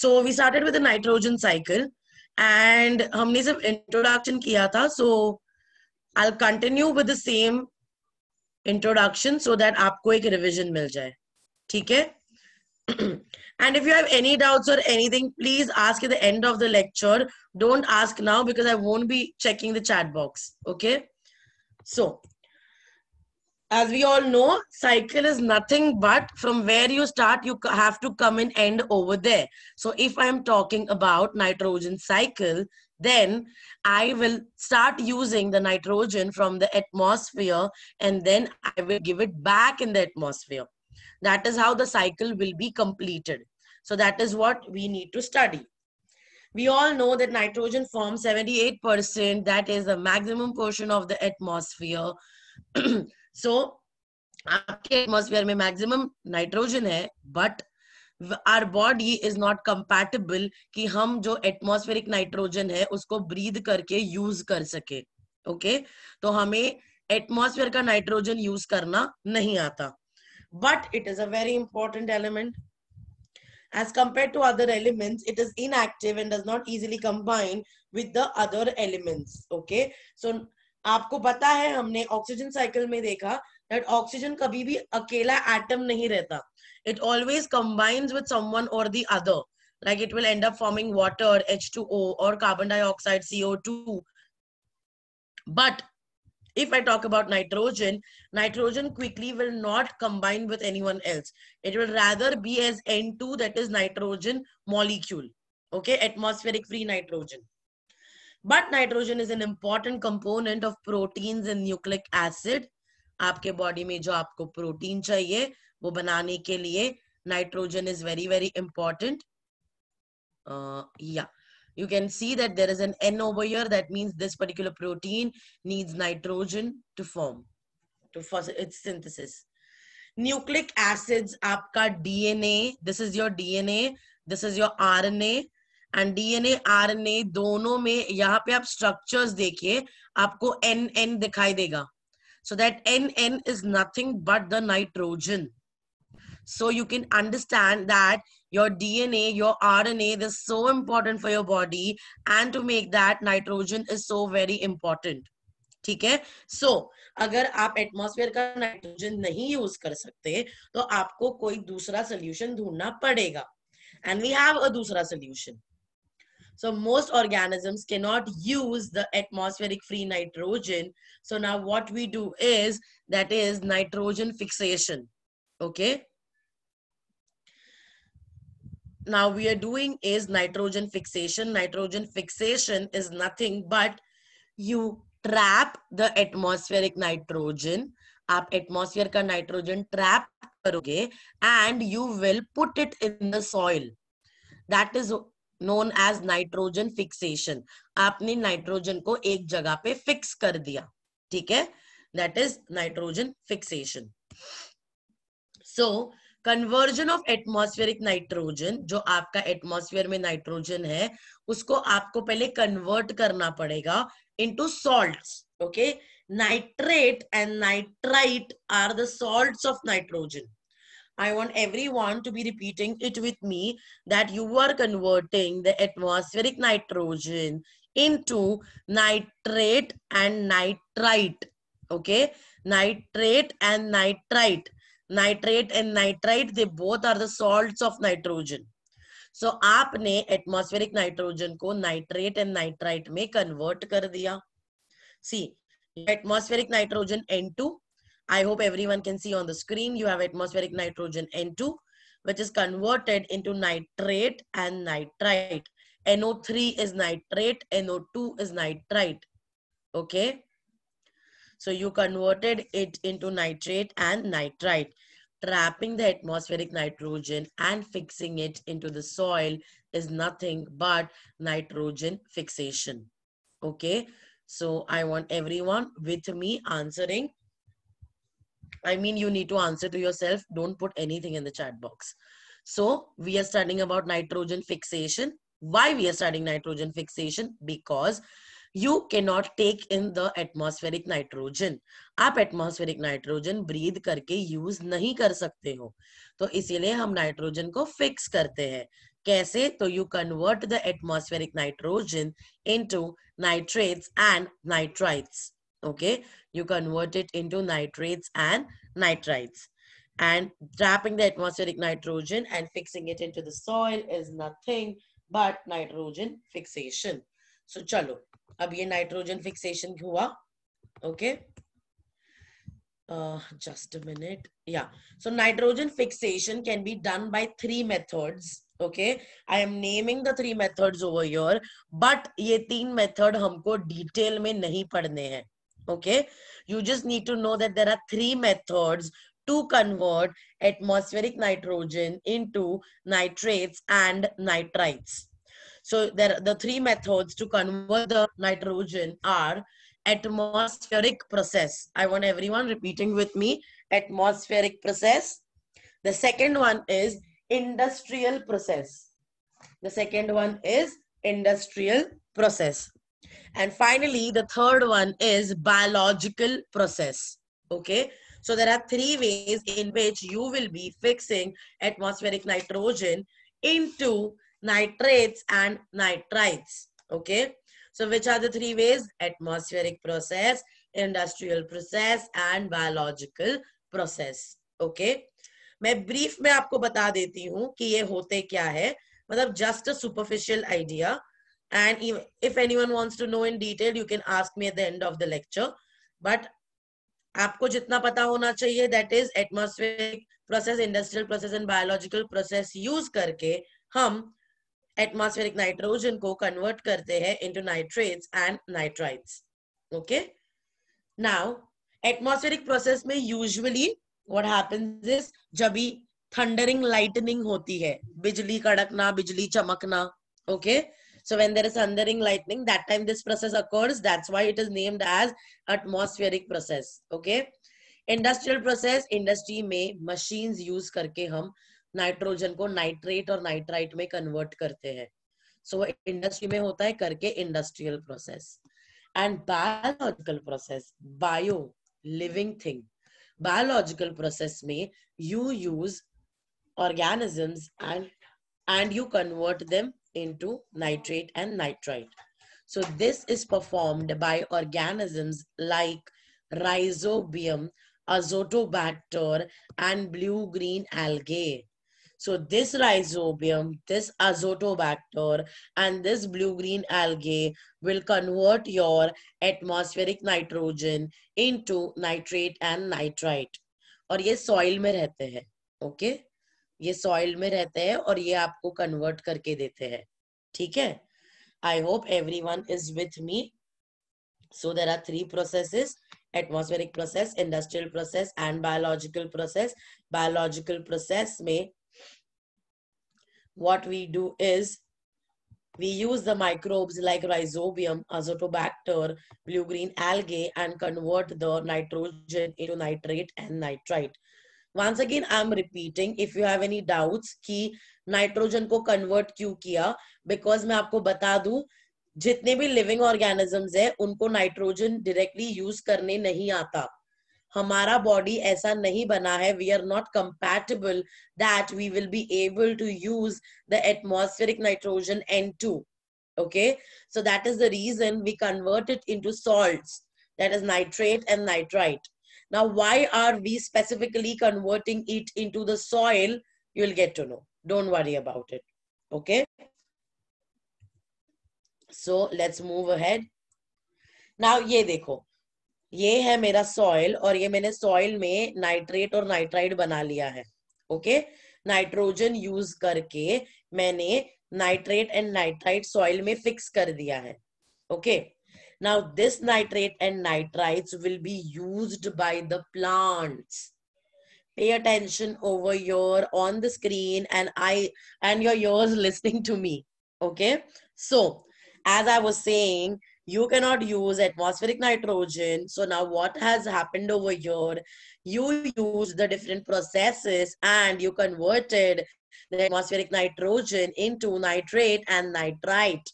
So we started with nitrogen cycle and हमने सिर्फ इंट्रोडक्शन किया था so I continue with the same introduction so that आपको एक रिविजन मिल जाए ठीक है and if you have any doubts or anything please ask at the end of the lecture don't ask now because i won't be checking the chat box okay so as we all know, cycle is nothing but from where you start, you have to come and end over there. So if I'm talking about nitrogen cycle, then I will start using the nitrogen from the atmosphere and then I will give it back in the atmosphere. That is how the cycle will be completed. So that is what we need to study. We all know that nitrogen forms 78%, that is the maximum portion of the atmosphere. So so, आपके atmosphere में maximum nitrogen है but our body is not compatible कि हम जो atmospheric nitrogen है उसको breathe करके use कर सके ओके okay? तो हमें एटमोस्फेयर का नाइट्रोजन यूज करना नहीं आता but it is a very important element as compare to other element it is inactive and does not easily combine with the other elements okay so आपको पता है हमने ऑक्सीजन साइकिल में देखा दैट ऑक्सीजन कभी भी अकेला एटम नहीं रहता it always combines with someone और the other like it will end up forming water H2O और carbon dioxide CO2 but if i talk about nitrogen nitrogen quickly will not combine with anyone else it will rather be as n2 that is nitrogen molecule okay atmospheric free nitrogen but nitrogen is an important component of proteins and nucleic acid आपके body में जो आपको protein चाहिए वो nitrogen is very very important uh, yeah you can see that there is an n over here that means this particular protein needs nitrogen to form to for its synthesis nucleic acids aapka dna this is your dna this is your rna and DNA RNA दोनों में यहाँ पे आप structures देखिए आपको N N दिखाई देगा so that N N is nothing but the nitrogen so you can understand that your dna your rna is so important for your body and to make that nitrogen is so very important ठीक है सो so, अगर आप atmosphere का nitrogen नहीं use कर सकते तो आपको कोई दूसरा सोल्यूशन ढूंढना पड़ेगा एंड वी हैव अ दूसरा solution So most organisms cannot use the atmospheric free nitrogen. So now what we do is that is nitrogen fixation. Okay. Now we are doing is nitrogen fixation. Nitrogen fixation is nothing but you trap the atmospheric nitrogen. आप atmosphere का nitrogen trap करोगे and you will put it in the soil. That is known as nitrogen fixation आपने nitrogen को एक जगह पे fix कर दिया ठीक है that is nitrogen fixation so conversion of atmospheric nitrogen जो आपका एटमोस्फेयर में नाइट्रोजन है उसको आपको पहले कन्वर्ट करना पड़ेगा to salt okay nitrate and nitrite are the salt of nitrogen I want everyone to be repeating it with me that you are converting the atmospheric nitrogen into nitrate and nitrite. Okay, nitrate and nitrite. Nitrate and nitrite, they both are the salts of nitrogen. so, आपने atmospheric nitrogen को nitrate and nitrite में convert कर दिया See atmospheric nitrogen N2. I hope everyone can see on the screen, you have atmospheric nitrogen N2, which is converted into nitrate and nitrite. NO3 is nitrate, NO2 is nitrite. Okay. So you converted it into nitrate and nitrite. Trapping the atmospheric nitrogen and fixing it into the soil is nothing but nitrogen fixation. Okay. So I want everyone with me answering I mean, you need to answer to yourself. Don't put anything in the chat box. So we are studying about nitrogen fixation. Why we are studying nitrogen fixation? Because you cannot take in the atmospheric nitrogen. aap atmospheric nitrogen breathe karke use nahi kar sakte ho to isliye hum nitrogen ko fix karte hain kaise to you convert the atmospheric nitrogen into nitrates and nitrites. Okay, you convert it into nitrates and nitrites. And trapping the atmospheric nitrogen and fixing it into the soil is nothing but nitrogen fixation. So chalo, ab ye nitrogen fixation hua. Okay. Uh, just a minute. Yeah. So nitrogen fixation can be done by three methods. Okay. I am naming the three methods over here. But ये तीन method हमको detail में nahi padne hai. Okay. You just need to know that there are three methods to convert atmospheric nitrogen into nitrates and nitrites. So there the three methods to convert the nitrogen are atmospheric process. I want everyone repeating with me atmospheric process. The second one is industrial process. The second one is industrial process. And finally, the third one is biological process. Okay. So there are three ways in which you will be fixing atmospheric nitrogen into nitrates and nitrites. Okay. So which are the three ways? Atmospheric process, industrial process and biological process. Okay. मैं brief में आपको बता देती हूँ कि ये होते क्या है मतलब just a superficial idea And e, if anyone wants to know in detail, you can ask me at the end of the lecture. But आपको जितना पता होना चाहिए that is atmospheric process industrial process and biological process use करके हम atmospheric nitrogen को convert करते हैं into nitrates and nitrides okay now atmospheric process में यूजुअली व्हाट हैपेंस इज जब भी थंडरिंग लाइटनिंग होती है बिजली कड़कना बिजली चमकना okay okay? So when there is thundering lightning, that time this process occurs. That's why it is named as atmospheric process. Okay. Industrial process, industry mein machines use karke hum nitrogen ko nitrate aur nitrite mein convert karte hain so, industry mein hota hai karke industrial process and biological process bio living thing biological process mein you use organisms and and you convert them into nitrate and nitrite. So this is performed by organisms like rhizobium, azotobacter, and blue-green algae. So this rhizobium, this azotobacter, and this blue-green algae will convert your atmospheric nitrogen into nitrate and nitrite. And ये soil में okay? ये soil में रहते हैं और ये आपको convert करके देते हैं ठीक है I hope every one is with me so there are three process atmospheric process industrial process and biological process biological process में what we do is we use the microbes like rhizobium azotobacter blue green and convert the nitrogen in into nitrate and nitrite once again I am repeating if you have any doubts कि nitrogen को convert क्यों किया because मैं आपको बता दू जितने भी लिविंग ऑर्गेनिजम्स है उनको नाइट्रोजन डायरेक्टली यूज करने नहीं आता हमारा बॉडी ऐसा नहीं बना है we are not compatible that we will be able to use the atmospheric nitrogen N two okay so that is the reason we convert it into salts that is nitrate and nitrite Now, why are we specifically converting it into the soil? you will get to know. Don't worry about it. Okay? So, let's move ahead. Now, ye dekho. ये है मेरा soil और ये मैंने soil में nitrate और nitride बना लिया है ओके okay? नाइट्रोजन यूज करके मैंने नाइट्रेट एंड नाइट्राइड सॉइल में फिक्स कर दिया है okay okay? Now, this nitrate and nitrites will be used by the plants. Pay attention over your on the screen and I and your ears listening to me. Okay. So, as I was saying, you cannot use atmospheric nitrogen. So now what has happened over here? You use the different processes and you converted the atmospheric nitrogen into nitrate and nitrite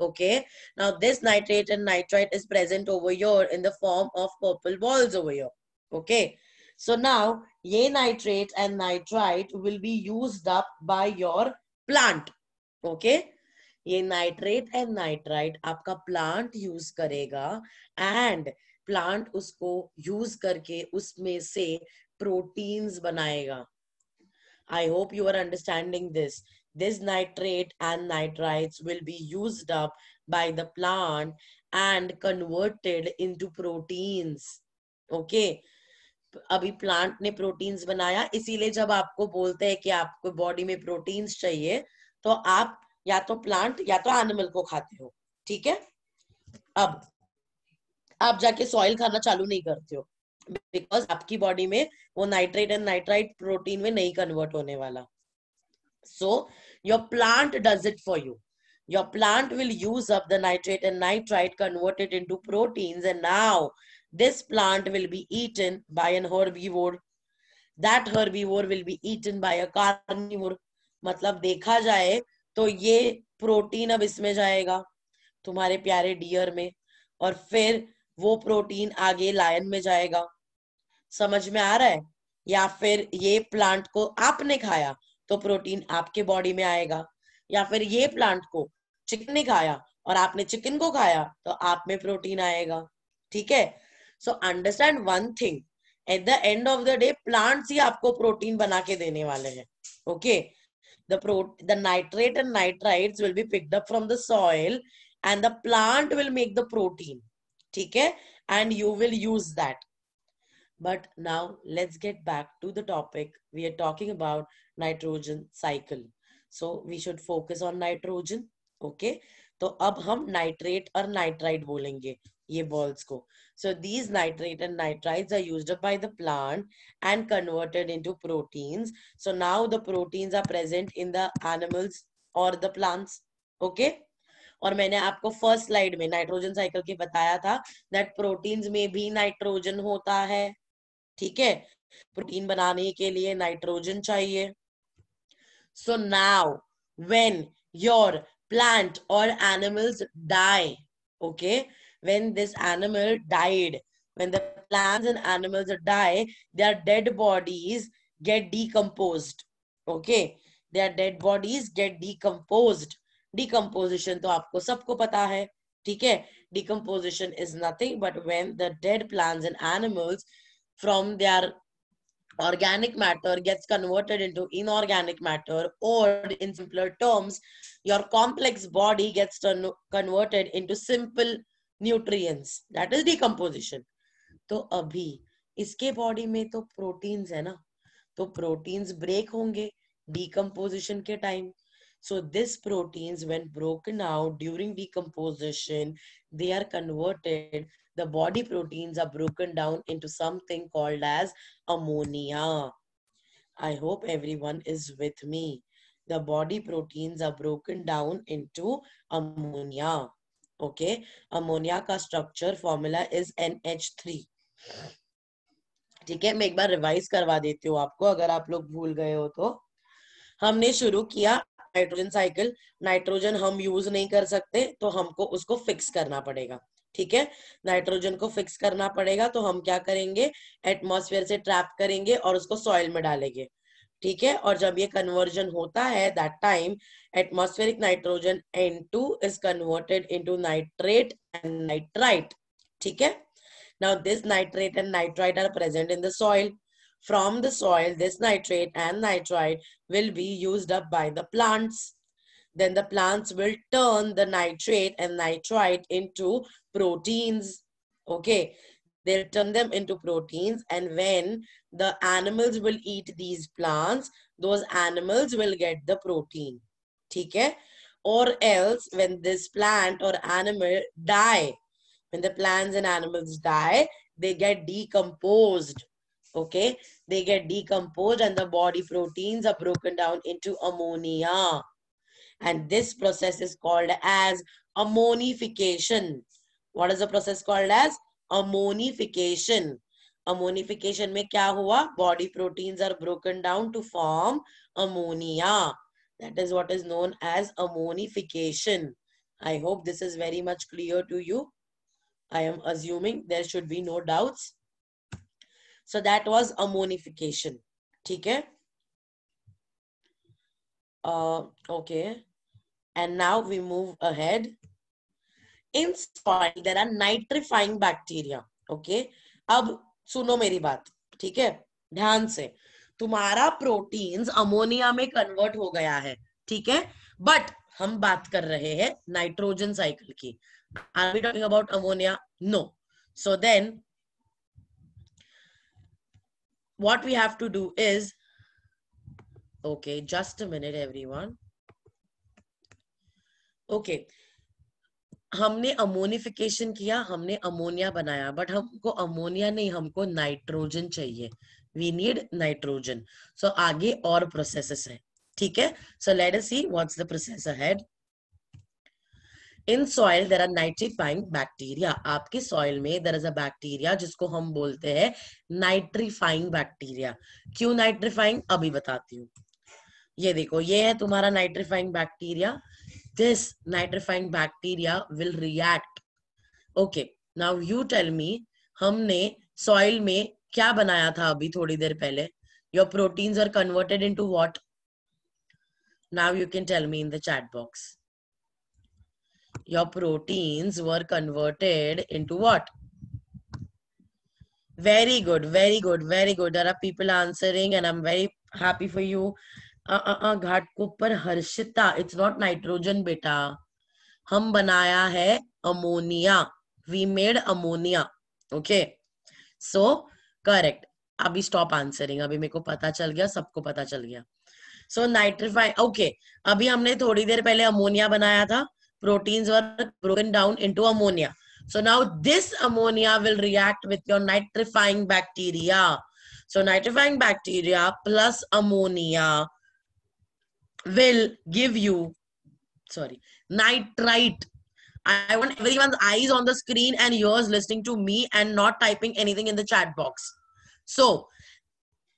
okay now this nitrate and nitrite is present over here in the form of purple balls over here okay so now ye nitrate and nitrite will be used up by your plant okay ये nitrate and nitrite आपका plant use करेगा and plant उसको use करके उसमें से proteins बनाएगा I hope you are understanding this. this nitrate and nitrites will be used up by the plant and converted into proteins okay अभी plant ने proteins बनाया इसीलिए जब आपको बोलते हैं कि आपको बॉडी में प्रोटीन्स चाहिए तो आप या तो प्लांट या तो एनिमल को खाते हो ठीक है अब आप जाके सॉइल खाना चालू नहीं करते हो बिकॉज आपकी बॉडी में वो नाइट्रेट एंड नाइट्राइट प्रोटीन में नहीं कन्वर्ट होने वाला So your plant does it for you. Your plant will use up the nitrate and nitrite, convert it into proteins, and now this plant will be eaten by an herbivore. That herbivore will be eaten by a carnivore. मतलब देखा जाए तो ये protein अब इसमें जाएगा तुम्हारे प्यारे डियर में और फिर वो प्रोटीन आगे लायन में जाएगा समझ में आ रहा है या फिर ये प्लांट को आपने खाया तो प्रोटीन आपके बॉडी में आएगा या फिर ये प्लांट को चिकन ने खाया और आपने चिकन को खाया तो आप में प्रोटीन आएगा ठीक है so understand one thing at the end of the day plants ही आपको प्रोटीन बना के देने वाले हैं okay the pro the nitrate and nitride will be picked up from the soil and the plant will make the protein ठीक है and you will use that But now let's get back to the topic. We are talking about nitrogen cycle. So we should focus on nitrogen. Okay. तो ab hum nitrate or nitride bolenge ye balls ko so these nitrate and nitrides are used up by the plant and converted into proteins so now the proteins are present in the animals or the plants okay और मैंने आपको first slide में nitrogen cycle के बताया था that proteins में भी nitrogen होता है ठीक है प्रोटीन बनाने के लिए नाइट्रोजन चाहिए so now when your plant और animals die okay when this animal died when the plants and animals die they are dead bodies get decompose okay they are dead bodies get decompose decomposition तो आपको सबको पता है ठीक है decomposition is nothing but when the dead plant and animals from their organic matter gets converted into inorganic matter or in simpler terms your complex body gets converted into simple nutrients that is decomposition तो अभी इसके body में तो proteins है ना तो proteins break होंगे decomposition के time so this proteins when broken out during decomposition they are converted the body proteins are broken down into something called as ammonia. I hope everyone is with me. The body proteins are broken down into ammonia. Okay, ammonia ka structure formula is NH3. ठीक है मैं एक बार revise करवा देती हूँ आपको अगर आप लोग भूल गए हो तो हमने शुरू किया नाइट्रोजन साइकिल नाइट्रोजन हम यूज नहीं कर सकते तो हमको उसको फिक्स करना पड़ेगा ठीक है नाइट्रोजन को फिक्स करना पड़ेगा तो हम क्या करेंगे एटमोसफेयर से ट्रैप करेंगे और उसको सॉइल में डालेंगे ठीक है और जब ये कन्वर्जन होता है that time atmospheric nitrogen N2 is converted into nitrate and nitrite ठीक है now this nitrate and nitrite are present in the soil from the soil this nitrate and nitrite will be use up by the plants then the plants will turn the nitrate and nitrite into proteins. Okay, they'll turn them into proteins and when the animals will eat these plants, those animals will get the protein. Okay? Or else when this plant or animal die, when the plants and animals die, they get decomposed okay they get decomposed and the body proteins are broken down into ammonia and this process is called as ammonification. What is the process called as? Ammonification. Ammonification mein kya hua? Body proteins are broken down to form ammonia. That is what is known as ammonification. I hope this is very much clear to you. I am assuming there should be no doubts. So that was ammonification. ठीक Uh, okay. And now we move ahead. In soil, there are nitrifying bacteria. Okay. ab suno meri baat theek hai dhyan se tumhara proteins ammonia mein convert ho gaya hai theek hai but hum baat kar rahe hain nitrogen cycle ki are we talking about ammonia no so then what we have to do is okay just a minute everyone okay हमने ammonification किया हमने ammonia बनाया but हमको ammonia नहीं हमको nitrogen चाहिए we need nitrogen so आगे और प्रोसेसेस है ठीक है so let us see what's the process ahead in soil there are nitrifying bacteria आपके सॉइल में देर इज अ बैक्टीरिया जिसको हम बोलते हैं नाइट्रीफाइंग बैक्टीरिया क्यों नाइट्रीफाइंग अभी बताती हूँ ये देखो ये है तुम्हारा nitrifying bacteria this nitrifying bacteria will react okay now you tell me हमने soil में क्या बनाया था अभी थोड़ी your proteins are converted into what now you can tell me in the chat box your proteins were converted into what very good very good very good there are people answering and i'm very happy for you घाट को पर Harshita it's not nitrogen बेटा हम बनाया है ammonia we made ammonia okay so correct अभी stop answering अभी मेरे को पता चल गया सबको पता चल गया सो नाइट्रीफाई ओके अभी हमने थोड़ी देर पहले अमोनिया बनाया था proteins were broken down into ammonia so now this ammonia will react with your nitrifying bacteria so nitrifying bacteria plus ammonia will give you, sorry, nitrite. I want everyone's eyes on the screen and yours listening to me and not typing anything in the chat box. So,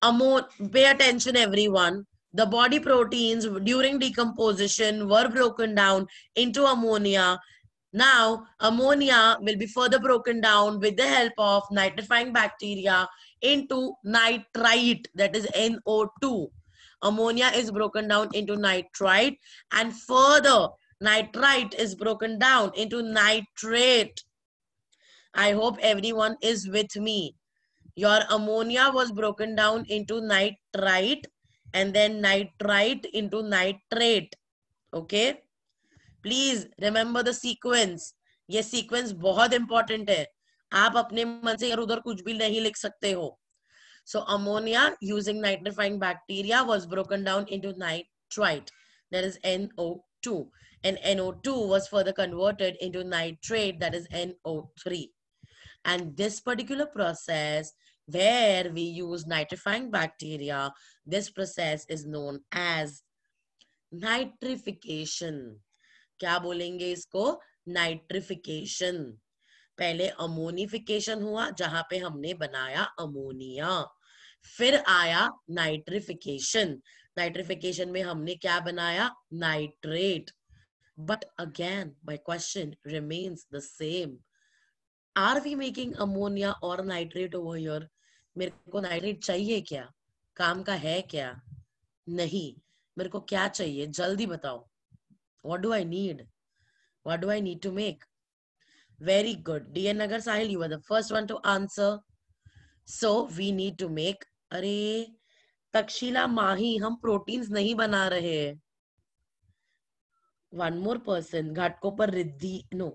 ammo, pay attention, everyone. The body proteins during decomposition were broken down into ammonia now, ammonia will be further broken down with the help of nitrifying bacteria into nitrite, that is NO2. ammonia is broken down into nitrite and further nitrite is broken down into nitrate. I hope everyone is with me. Your ammonia was broken down into nitrite and then nitrite into nitrate. Okay? Please remember the sequence. ये sequence बहुत important है आप अपने मन से इधर उधर कुछ भी नहीं लिख सकते हो So ammonia using nitrifying bacteria was broken down into nitrite. That is NO2. And NO2 was further converted into nitrate. That is NO3. And this particular process where we use nitrifying bacteria, this process is known as nitrification. क्या बोलेंगे इसको nitrification. पहले ammonification हुआ जहां पे हमने बनाया ammonia फिर आया नाइट्रिफिकेशन नाइट्रिफिकेशन में हमने क्या बनाया nitrate but again my question remains the same are we making ammonia और नाइट्रेट ओवर योर मेरे को नाइट्रेट चाहिए क्या काम का है क्या नहीं मेरे को क्या चाहिए जल्दी बताओ what do I need what do I need to make Very good. DN Nagar Sahil, you were the first one to answer. So we need to make are takshila mahi hum proteins nahi bana rahe one more person घाटकों पर Riddhi no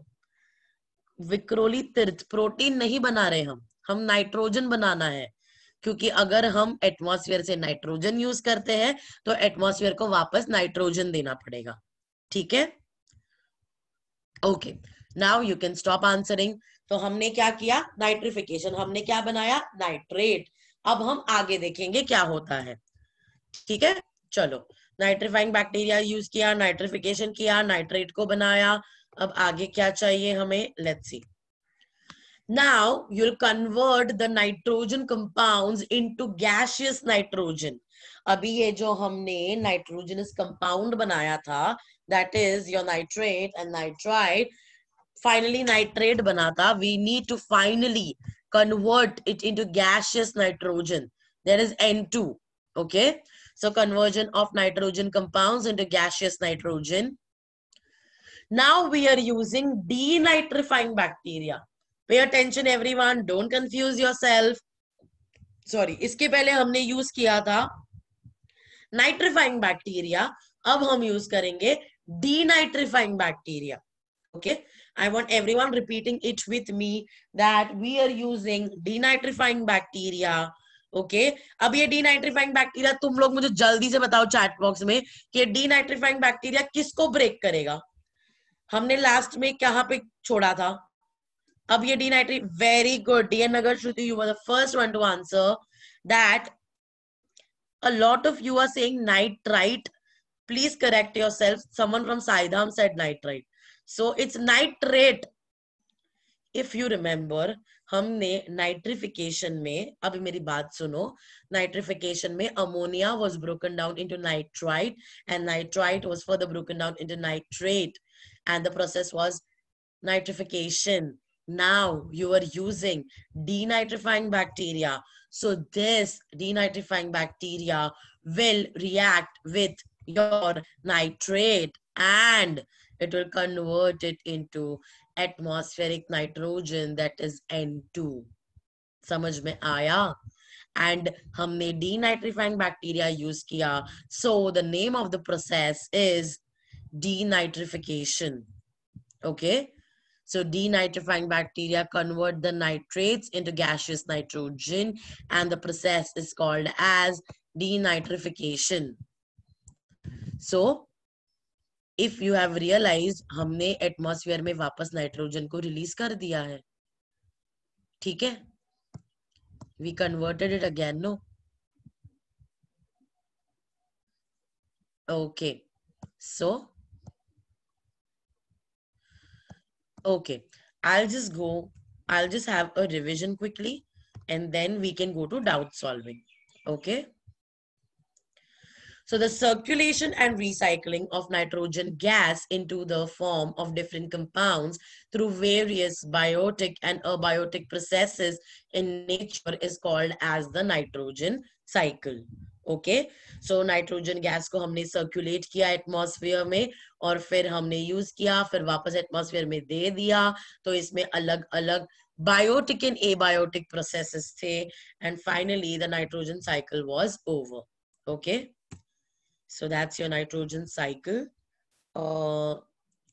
Vikhroli तीर्थ protein नहीं बना रहे हम हम nitrogen बनाना है क्योंकि अगर हम एटमॉस्फेयर से नाइट्रोजन यूज करते हैं तो एटमॉस्फेयर को वापस नाइट्रोजन देना पड़ेगा ठीक है okay okay. Now you can stop answering तो हमने क्या किया नाइट्रिफिकेशन हमने क्या बनाया नाइट्रेट अब हम आगे देखेंगे क्या होता है ठीक है चलो नाइट्रीफाइंग बैक्टीरिया यूज किया नाइट्रिफिकेशन किया नाइट्रेट को बनाया अब आगे क्या चाहिए हमें let's see you'll convert the nitrogen compound into gaseous nitrogen अभी ये जो हमने नाइट्रोजनस कंपाउंड बनाया था that is your nitrate and nitride finally nitrate बना था we need to finally convert it into gaseous nitrogen there is N two okay so conversion of nitrogen compound into gaseous nitrogen now we are using denitrifying bacteria pay attention every one don't confuse yourself sorry इसके पहले हमने use किया था nitrifying bacteria अब हम use करेंगे denitrifying bacteria okay okay? I want everyone repeating it with me that we are using denitrifying bacteria. Okay okay? अब ये डीनाइट्रीफाइंग बैक्टीरिया तुम लोग मुझे जल्दी से बताओ चैट बॉक्स में कि डीनाइट्रीफाइंग बैक्टीरिया किसको ब्रेक करेगा हमने लास्ट में कहाँ पे छोड़ा था अब ये denitri very good DN Nagar Shruti you were the first one to answer that a lot of you are saying nitrite please correct yourself someone from saidham said nitrite so it's nitrate. If you remember, हमने nitrification में अभी मेरी बात सुनो nitrification में ammonia was broken down into nitrite and nitrite was further broken down into nitrate and the process was nitrification. Now you are using denitrifying bacteria. So this denitrifying bacteria will react with your nitrate and it will convert it into atmospheric nitrogen that is N2. समझ me aaya and हमने denitrifying bacteria use kiya. so the name of the process is denitrification okay so denitrifying bacteria convert the nitrates into gaseous nitrogen and the process is called as denitrification so if you have realise हमने atmosphere में वापस nitrogen को release कर दिया है ठीक है we converted it again no okay so okay I just go I just have a revision quickly and then we can go to doubt solving okay okay? So the circulation and recycling of nitrogen gas into the form of different compounds through various biotic and abiotic processes in nature is called as the nitrogen cycle. Okay, so nitrogen gas ko humne circulate kiya atmosphere mein aur fir humne use kiya fir wapas atmosphere mein de diya to isme alag alag biotic and abiotic processes the and finally the nitrogen cycle was over. Okay. So that's your nitrogen cycle. Uh,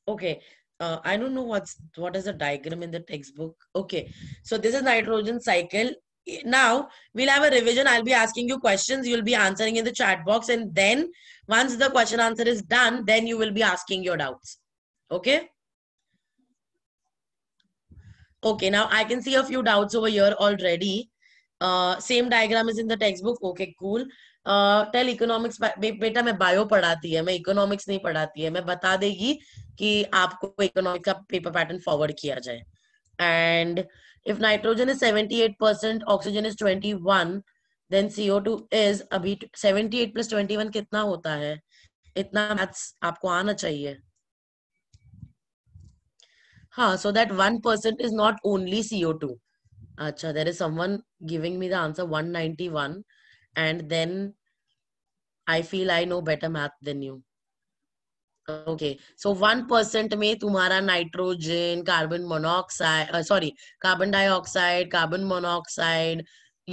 okay, uh, I don't know what's what is the diagram in the textbook. Okay, so this is nitrogen cycle. Now we'll have a revision. I'll be asking you questions. You'll be answering in the chat box, and then once the question answer is done, then you will be asking your doubts. Okay. Okay, now I can see a few doubts over here already. Uh, same diagram is in the textbook. Okay, cool. Tell economics बेटा मैं bio पढ़ाती है मैं economics नहीं पढ़ाती है मैं बता देगी कि आपको इकोनॉमिक्स का पेपर पैटर्न फॉरवर्ड किया जाए and if nitrogen is eight percent oxygen is one then two is अभी एट प्लस वन कितना होता है इतना मैथ्स आपको आना चाहिए हाँ so that one percent is not only CO two अच्छा there is someone giving me the answer one and then I feel I know better math than you. Okay, so one percent में तुम्हारा nitrogen carbon monoxide sorry carbon dioxide carbon monoxide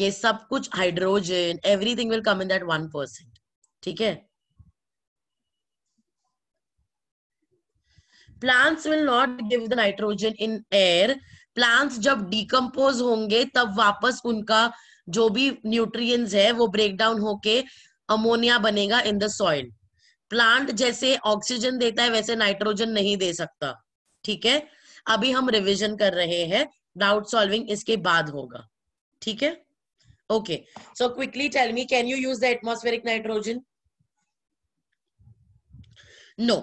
ये सब कुछ hydrogen everything will come in that one percent ठीक है plants will not give the nitrogen in air plants जब decompose होंगे तब वापस उनका जो भी न्यूट्रिएंट्स है वो ब्रेक डाउन होके अमोनिया बनेगा इन द सॉइल प्लांट जैसे ऑक्सीजन देता है वैसे नाइट्रोजन नहीं दे सकता ठीक है अभी हम रिविजन कर रहे हैं डाउट सॉल्विंग इसके बाद होगा ठीक है okay so quickly tell me can you use the atmospheric nitrogen no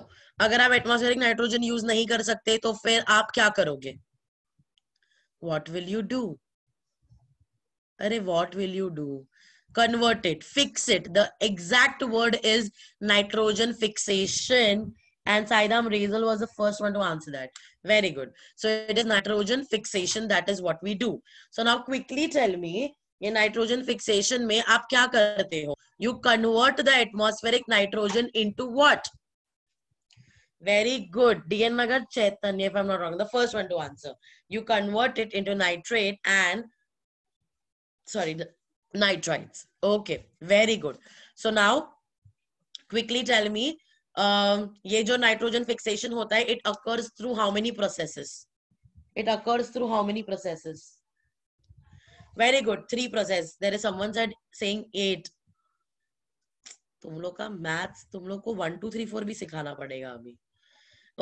अगर आप एटमोस्फेरिक नाइट्रोजन यूज नहीं कर सकते तो फिर आप क्या करोगे what will you do Array, what will you do? Convert it, fix it. The exact word is nitrogen fixation. And Saidam Rizal was the first one to answer that. Very good. So it is nitrogen fixation. That is what we do. So now quickly tell me, in nitrogen fixation, में आप क्या करते हो you convert the atmospheric very good dn nagar chaitanya if i'm not wrong the first one to answer you convert it into nitrate and sorry, the nitrites. Okay, very good. So now, quickly tell me, um, ye jo nitrogen fixation hota hai it occurs through how many processes? It occurs through how many processes? Very good, three process. There is someone said saying eight. तुम लोग का maths तुम लोग को one two three four भी सिखाना पड़ेगा अभी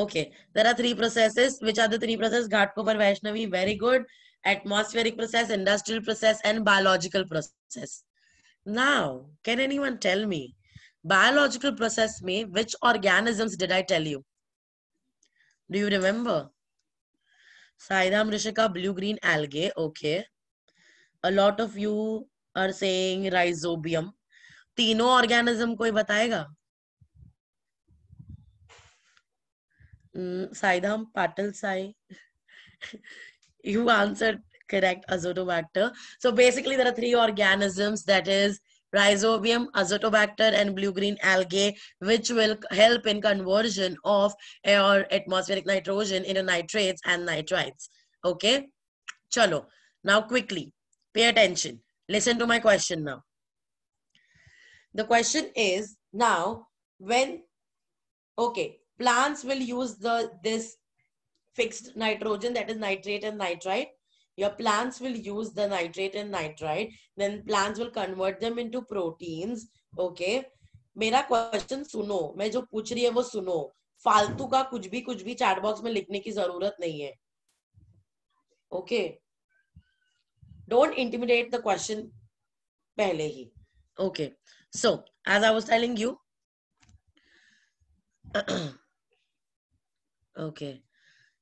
okay there are three processes which are the three process Ghatkopar Vaishnavi very good atmospheric process, industrial process, and biological process. Now, can anyone tell me, biological process me which organisms did I tell you? Do you remember? Saidam Rishika, blue-green algae, okay. A lot of you are saying rhizobium. तीनों organism कोई बताएगा साइदाम Patil Sai you answered correct azotobacter so basically there are three organisms that is rhizobium azotobacter and blue green algae which will help in conversion of our atmospheric nitrogen into nitrates and nitrites okay chalo now quickly pay attention listen to my question now the question is now when okay plants will use the this fixed nitrogen that is nitrate and nitrite. Your plants will use the nitrate and nitrite. Then plants will convert them into proteins. Okay. mera question suno main jo puch rahi hai wo suno faltu ka kuch bhi kuch bhi chat box mein likhne ki zarurat nahi hai okay don't intimidate the question pehle hi okay so as i was telling you okay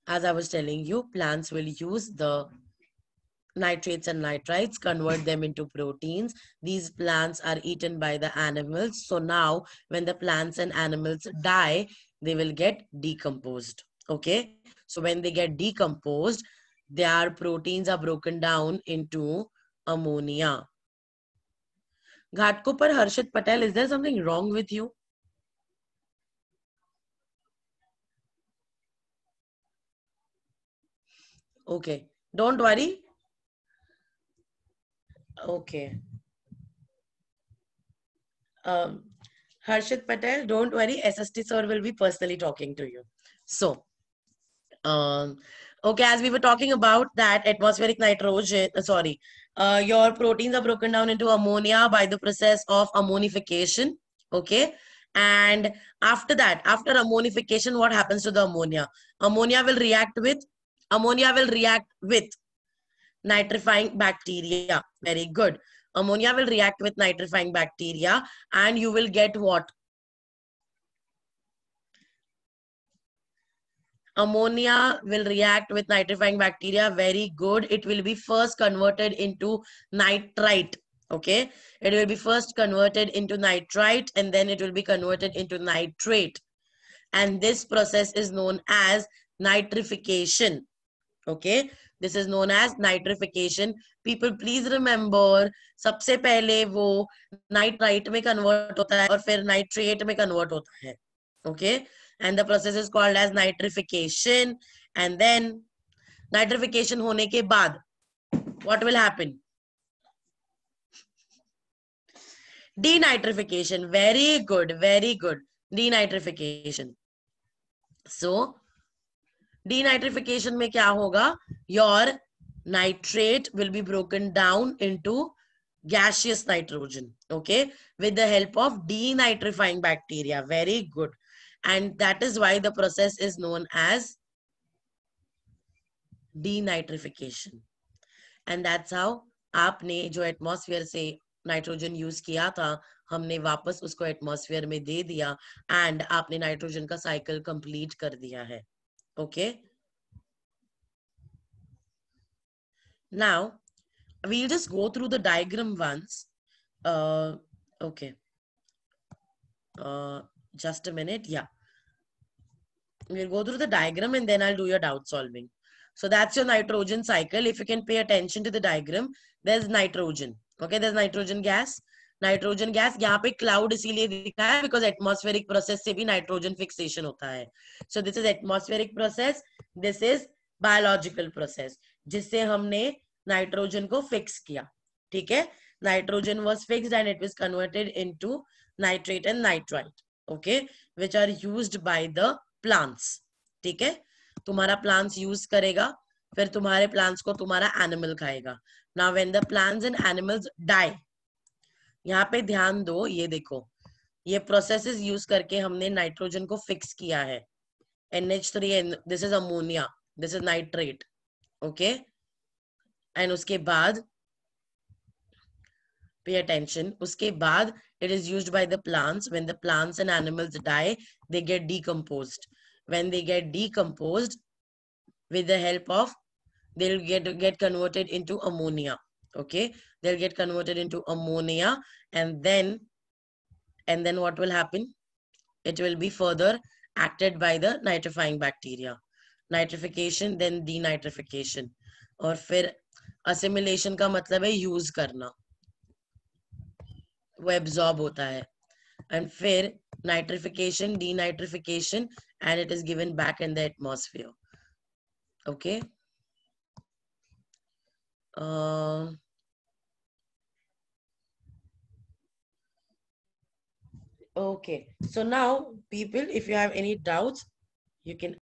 as I was telling you, plants will use the nitrates and nitrites, convert them into proteins. These plants are eaten by the animals. So now when the plants and animals die, they will get decomposed. Okay. So when they get decomposed, their proteins are broken down into ammonia. Ghatkopar Harshit Patel, is there something wrong with you? Okay. Don't worry. Okay. Um, Harshit Patel, don't worry. SST sir will be personally talking to you. So, um, okay, as we were talking about that atmospheric nitrogen, uh, sorry, uh, your proteins are broken down into ammonia by the process of ammonification. Okay. And after that, after ammonification, what happens to the ammonia? Ammonia will react with Ammonia will react with nitrifying bacteria. Very good. Ammonia will react with nitrifying bacteria and you will get what? ammonia will react with nitrifying bacteria very good it will be first converted into nitrite okay it will be first converted into nitrite and then it will be converted into nitrate and this process is known as nitrification okay this is known as nitrification people please remember sabse pehle wo nitrite mein convert hota hai aur fir nitrate mein convert hota hai okay and the process is called as nitrification and then nitrification hone ke baad what will happen denitrification very good very good denitrification so denitrification में क्या होगा your nitrate will be broken down into gaseous nitrogen okay with the help of denitrifying bacteria very good and that is why the process is known as denitrification and that's how आपने जो atmosphere से nitrogen use किया था हमने वापस उसको atmosphere में दे दिया एंड आपने नाइट्रोजन का साइकिल कंप्लीट कर दिया है Okay. Now, we'll just go through the diagram once. Uh, okay. Uh, just a minute. Yeah. We'll go through the diagram and then I'll do your doubt solving. So that's your nitrogen cycle. If you can pay attention to the diagram, there's nitrogen. Okay, there's nitrogen gas nitrogen gas यहाँ पे cloud इसीलिए दिखा है because atmospheric process से भी nitrogen fixation होता है so this is atmospheric process this is biological process जिससे हमने नाइट्रोजन को फिक्स किया ठीक है nitrogen was fix and it was converted into nitrate and nitrite okay which are use by the plants ठीक है तुम्हारा प्लांट्स यूज करेगा फिर तुम्हारे प्लांट्स को तुम्हारा एनिमल खाएगा now when the plants and animals die यहाँ पे ध्यान दो ये देखो ये प्रोसेस यूज करके हमने नाइट्रोजन को फिक्स किया है N H NH3 this is ammonia this is nitrate okay and उसके बाद पे अटेंशन उसके बाद it is use by the plants when the plants and animals die they get decompose when they get decompose with of they get get converted to ammonia okay they'll get converted into ammonia and then and then what will happen it will be further acted by the nitrifying bacteria nitrification then denitrification or. फिर assimilation का मतलब है use करना we absorb होता है and फिर nitrification denitrification and it is given back in the atmosphere okay uh, Okay, so now people, if you have any doubts, you can